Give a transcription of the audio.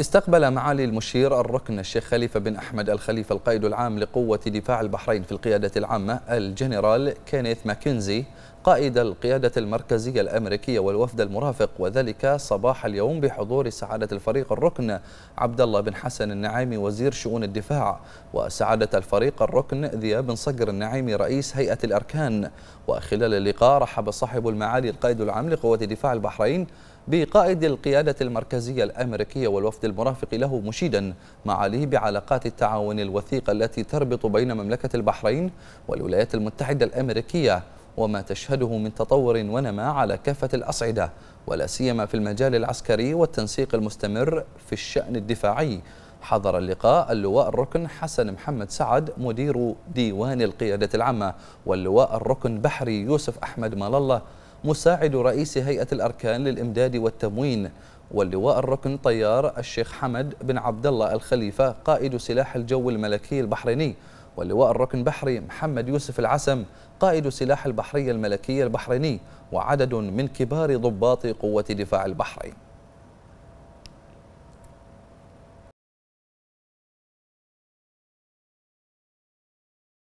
استقبل معالي المشير الركن الشيخ خليفة بن أحمد الخليفة القائد العام لقوة دفاع البحرين في القيادة العامة الجنرال كينيث ماكنزي قائد القيادة المركزية الأمريكية والوفد المرافق وذلك صباح اليوم بحضور سعادة الفريق الركن عبد الله بن حسن النعيمي وزير شؤون الدفاع وسعادة الفريق الركن ذياب بن صقر النعيمي رئيس هيئة الأركان وخلال اللقاء رحب صاحب المعالي القائد العام لقوة دفاع البحرين بقائد القيادة المركزية الأمريكية والوفد المرافق له مشيدا معاليه بعلاقات التعاون الوثيقة التي تربط بين مملكة البحرين والولايات المتحدة الأمريكية وما تشهده من تطور ونماء على كافة الأصعدة ولا سيما في المجال العسكري والتنسيق المستمر في الشأن الدفاعي حضر اللقاء اللواء الركن حسن محمد سعد مدير ديوان القيادة العامة واللواء الركن بحري يوسف أحمد مالله مساعد رئيس هيئة الأركان للإمداد والتموين واللواء الركن طيار الشيخ حمد بن عبد الله الخليفة قائد سلاح الجو الملكي البحريني واللواء الركن بحري محمد يوسف العسم قائد سلاح البحرية الملكية البحريني وعدد من كبار ضباط قوة دفاع البحرين